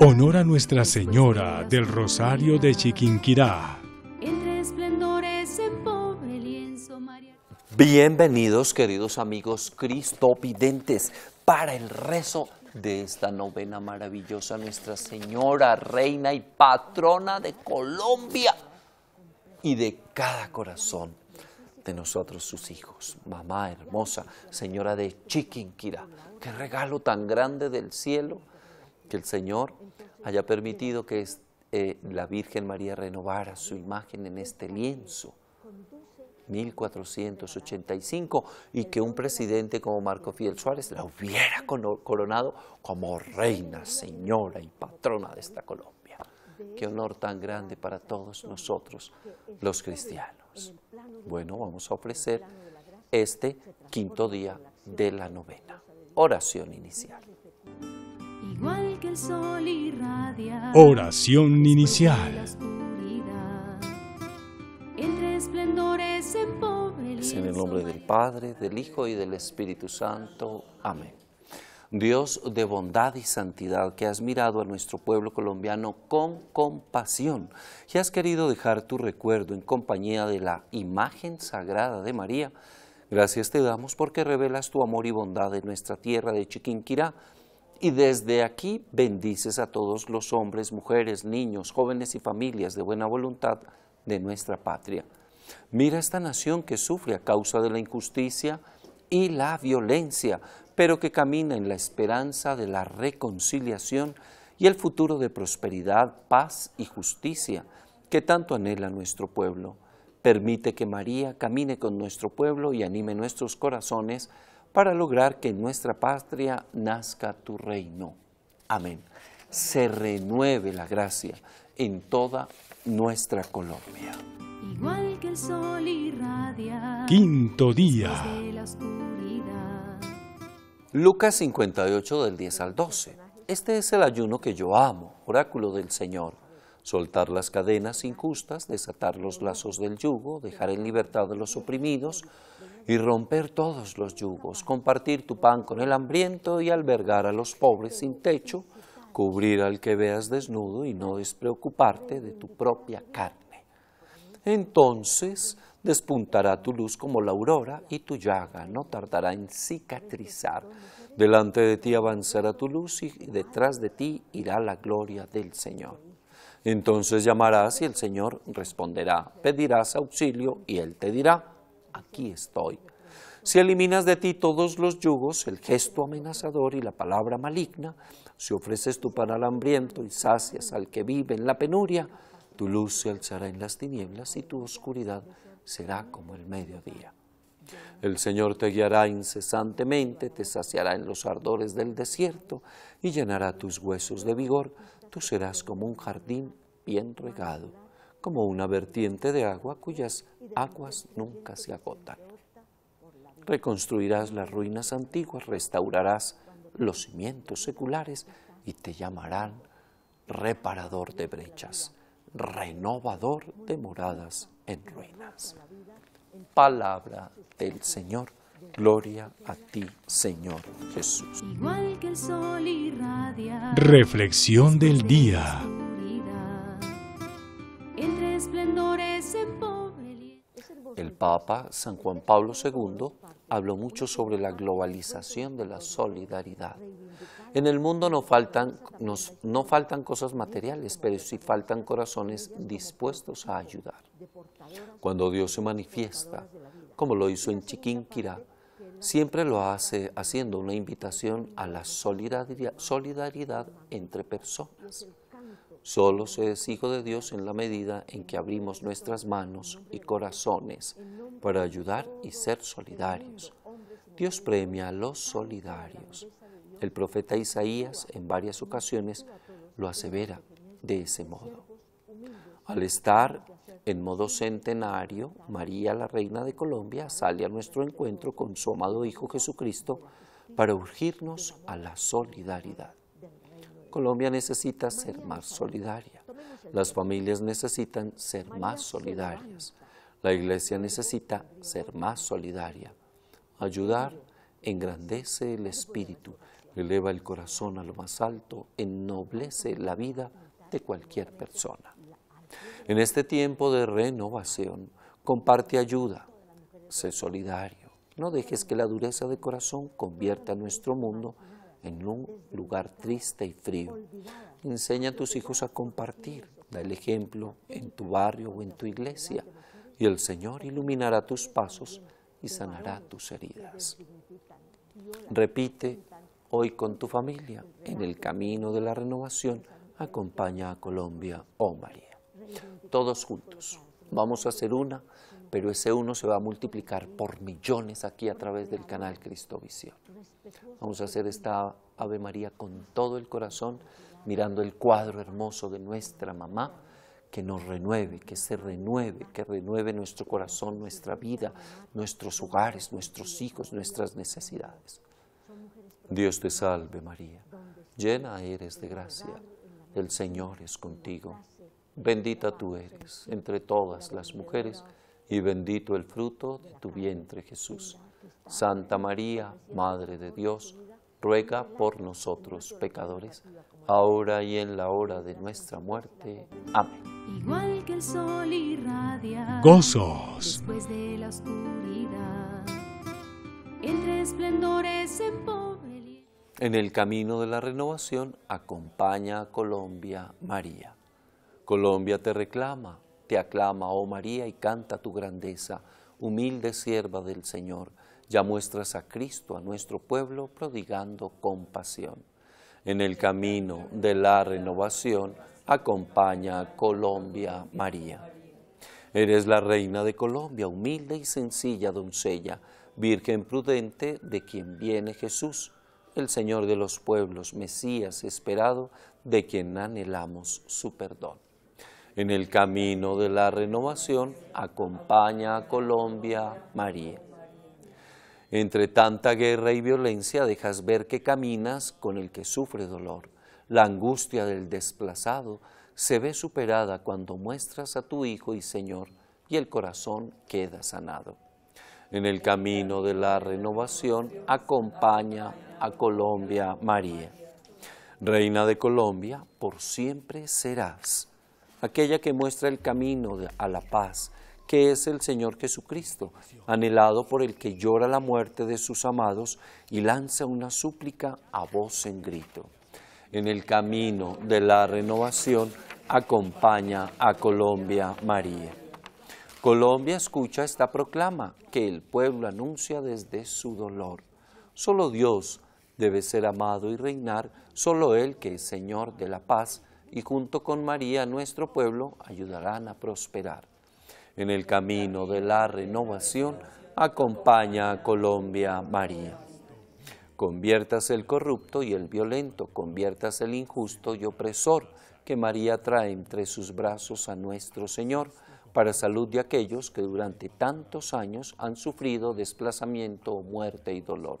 Honor a Nuestra Señora del Rosario de Chiquinquirá. Bienvenidos queridos amigos cristopidentes para el rezo de esta novena maravillosa Nuestra Señora, Reina y Patrona de Colombia y de cada corazón de nosotros sus hijos. Mamá hermosa, señora de Chiquinquira, qué regalo tan grande del cielo que el Señor haya permitido que eh, la Virgen María renovara su imagen en este lienzo. 1485 y que un presidente como Marco Fidel Suárez la hubiera coronado como reina, señora y patrona de esta Colombia. Qué honor tan grande para todos nosotros los cristianos. Bueno, vamos a ofrecer este quinto día de la este novena. Oración inicial. Igual que el sol irradia, Oración inicial. en el nombre del Padre, del Hijo y del Espíritu Santo. Amén. Dios de bondad y santidad, que has mirado a nuestro pueblo colombiano con compasión y has querido dejar tu recuerdo en compañía de la imagen sagrada de María, gracias te damos porque revelas tu amor y bondad en nuestra tierra de Chiquinquirá y desde aquí bendices a todos los hombres, mujeres, niños, jóvenes y familias de buena voluntad de nuestra patria. Mira esta nación que sufre a causa de la injusticia y la violencia, pero que camina en la esperanza de la reconciliación y el futuro de prosperidad, paz y justicia que tanto anhela nuestro pueblo. Permite que María camine con nuestro pueblo y anime nuestros corazones para lograr que en nuestra patria nazca tu reino. Amén. Se renueve la gracia en toda nuestra Colombia. Igual que el sol irradia. Quinto día. Lucas 58 del 10 al 12. Este es el ayuno que yo amo, oráculo del Señor. Soltar las cadenas injustas, desatar los lazos del yugo, dejar en libertad a los oprimidos y romper todos los yugos, compartir tu pan con el hambriento y albergar a los pobres sin techo, cubrir al que veas desnudo y no despreocuparte de tu propia carne. Entonces despuntará tu luz como la aurora y tu llaga no tardará en cicatrizar. Delante de ti avanzará tu luz y detrás de ti irá la gloria del Señor. Entonces llamarás y el Señor responderá, pedirás auxilio y Él te dirá, aquí estoy. Si eliminas de ti todos los yugos, el gesto amenazador y la palabra maligna, si ofreces tu pan al hambriento y sacias al que vive en la penuria, tu luz se alzará en las tinieblas y tu oscuridad será como el mediodía. El Señor te guiará incesantemente, te saciará en los ardores del desierto y llenará tus huesos de vigor. Tú serás como un jardín bien regado, como una vertiente de agua cuyas aguas nunca se agotan. Reconstruirás las ruinas antiguas, restaurarás los cimientos seculares y te llamarán reparador de brechas renovador de moradas en ruinas. Palabra del Señor. Gloria a ti, Señor Jesús. Reflexión del día. Papa San Juan Pablo II habló mucho sobre la globalización de la solidaridad. En el mundo no faltan, no faltan cosas materiales, pero sí faltan corazones dispuestos a ayudar. Cuando Dios se manifiesta, como lo hizo en Chiquinquirá, siempre lo hace haciendo una invitación a la solidaridad entre personas. Solo se es hijo de Dios en la medida en que abrimos nuestras manos y corazones para ayudar y ser solidarios. Dios premia a los solidarios. El profeta Isaías en varias ocasiones lo asevera de ese modo. Al estar en modo centenario, María, la Reina de Colombia, sale a nuestro encuentro con su amado Hijo Jesucristo para urgirnos a la solidaridad. Colombia necesita ser más solidaria. Las familias necesitan ser más solidarias. La iglesia necesita ser más solidaria. Ayudar engrandece el espíritu, eleva el corazón a lo más alto, ennoblece la vida de cualquier persona. En este tiempo de renovación, comparte ayuda, sé solidario. No dejes que la dureza de corazón convierta nuestro mundo en en un lugar triste y frío. Enseña a tus hijos a compartir, da el ejemplo en tu barrio o en tu iglesia, y el Señor iluminará tus pasos y sanará tus heridas. Repite hoy con tu familia, en el camino de la renovación, acompaña a Colombia, oh María. Todos juntos, vamos a hacer una pero ese uno se va a multiplicar por millones aquí a través del canal Cristovisión. Vamos a hacer esta Ave María con todo el corazón, mirando el cuadro hermoso de nuestra mamá, que nos renueve, que se renueve, que renueve nuestro corazón, nuestra vida, nuestros hogares, nuestros hijos, nuestras necesidades. Dios te salve María, llena eres de gracia, el Señor es contigo, bendita tú eres entre todas las mujeres, y bendito el fruto de tu vientre Jesús. Santa María, Madre de Dios, ruega por nosotros pecadores, ahora y en la hora de nuestra muerte. Amén. Igual que el sol irradia gozos después de la oscuridad, entre esplendores en En el camino de la renovación acompaña a Colombia María. Colombia te reclama, te aclama, oh María, y canta tu grandeza, humilde sierva del Señor. Ya muestras a Cristo, a nuestro pueblo, prodigando compasión. En el camino de la renovación, acompaña a Colombia, María. Eres la reina de Colombia, humilde y sencilla doncella, Virgen prudente de quien viene Jesús, el Señor de los pueblos, Mesías esperado, de quien anhelamos su perdón. En el camino de la renovación acompaña a Colombia María. Entre tanta guerra y violencia dejas ver que caminas con el que sufre dolor. La angustia del desplazado se ve superada cuando muestras a tu Hijo y Señor y el corazón queda sanado. En el camino de la renovación acompaña a Colombia María. Reina de Colombia, por siempre serás aquella que muestra el camino a la paz, que es el Señor Jesucristo, anhelado por el que llora la muerte de sus amados y lanza una súplica a voz en grito. En el camino de la renovación acompaña a Colombia María. Colombia escucha esta proclama que el pueblo anuncia desde su dolor. Solo Dios debe ser amado y reinar, solo Él que es Señor de la paz y junto con María nuestro pueblo ayudarán a prosperar. En el camino de la renovación acompaña a Colombia María. Conviértase el corrupto y el violento, conviértase el injusto y opresor, que María trae entre sus brazos a nuestro Señor, para salud de aquellos que durante tantos años han sufrido desplazamiento, muerte y dolor.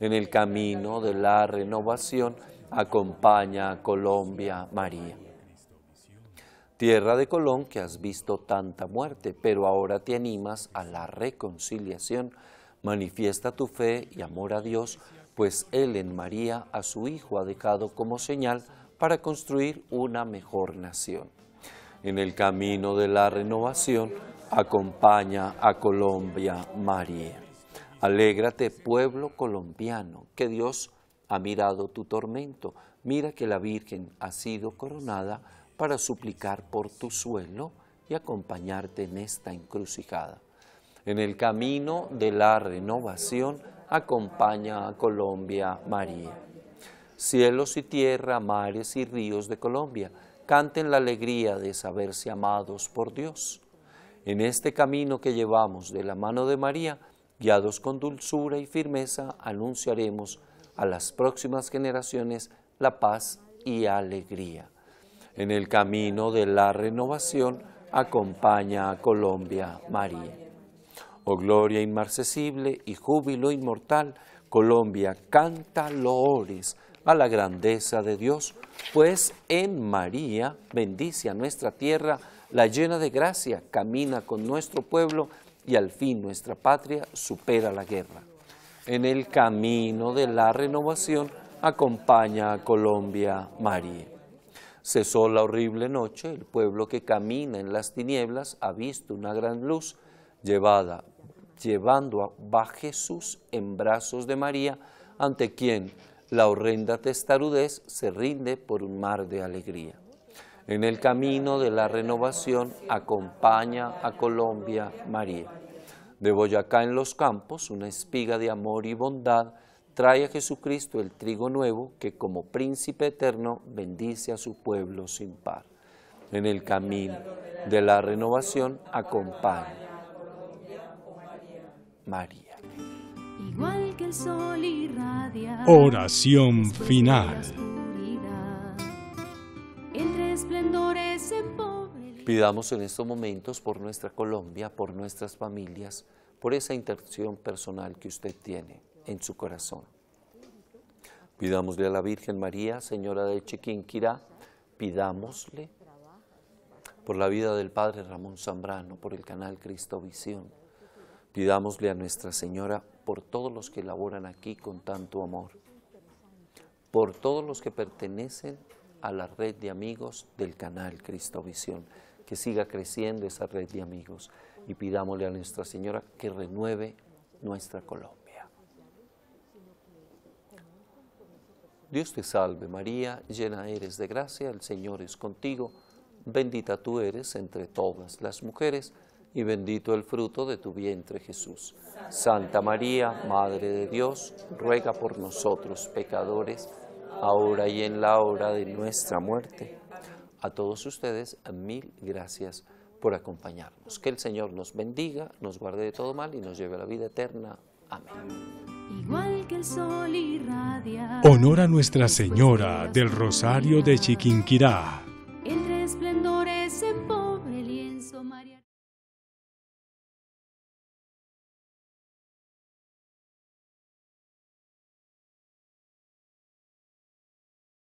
En el camino de la renovación, Acompaña a Colombia, María. Tierra de Colón que has visto tanta muerte, pero ahora te animas a la reconciliación. Manifiesta tu fe y amor a Dios, pues Él en María a su Hijo ha dejado como señal para construir una mejor nación. En el camino de la renovación, acompaña a Colombia, María. Alégrate, pueblo colombiano, que Dios ha mirado tu tormento. Mira que la Virgen ha sido coronada para suplicar por tu suelo y acompañarte en esta encrucijada. En el camino de la renovación, acompaña a Colombia, María. Cielos y tierra, mares y ríos de Colombia, canten la alegría de saberse amados por Dios. En este camino que llevamos de la mano de María, guiados con dulzura y firmeza, anunciaremos a las próximas generaciones la paz y alegría. En el camino de la renovación acompaña a Colombia, María. Oh gloria inmarcesible y júbilo inmortal, Colombia canta loores a la grandeza de Dios, pues en María bendice a nuestra tierra, la llena de gracia, camina con nuestro pueblo y al fin nuestra patria supera la guerra en el camino de la renovación acompaña a Colombia, María. Cesó la horrible noche, el pueblo que camina en las tinieblas ha visto una gran luz llevada, llevando a Jesús en brazos de María, ante quien la horrenda testarudez se rinde por un mar de alegría. En el camino de la renovación acompaña a Colombia María. De Boyacá en los campos, una espiga de amor y bondad trae a Jesucristo el trigo nuevo que como príncipe eterno bendice a su pueblo sin par. En el camino de la renovación acompaña María. Igual Oración final. Pidamos en estos momentos por nuestra Colombia, por nuestras familias, por esa interacción personal que usted tiene en su corazón. Pidámosle a la Virgen María, Señora de Chiquinquirá, pidámosle por la vida del Padre Ramón Zambrano, por el canal Cristo Visión. Pidámosle a Nuestra Señora por todos los que laboran aquí con tanto amor, por todos los que pertenecen a la red de amigos del canal Cristo que siga creciendo esa red de amigos y pidámosle a Nuestra Señora que renueve nuestra Colombia. Dios te salve María, llena eres de gracia, el Señor es contigo, bendita tú eres entre todas las mujeres y bendito el fruto de tu vientre Jesús. Santa María, Madre de Dios, ruega por nosotros pecadores, ahora y en la hora de nuestra muerte. A todos ustedes, mil gracias por acompañarnos. Que el Señor nos bendiga, nos guarde de todo mal y nos lleve a la vida eterna. Amén. Igual que el sol irradia. Honor a Nuestra Señora del Rosario de Chiquinquirá.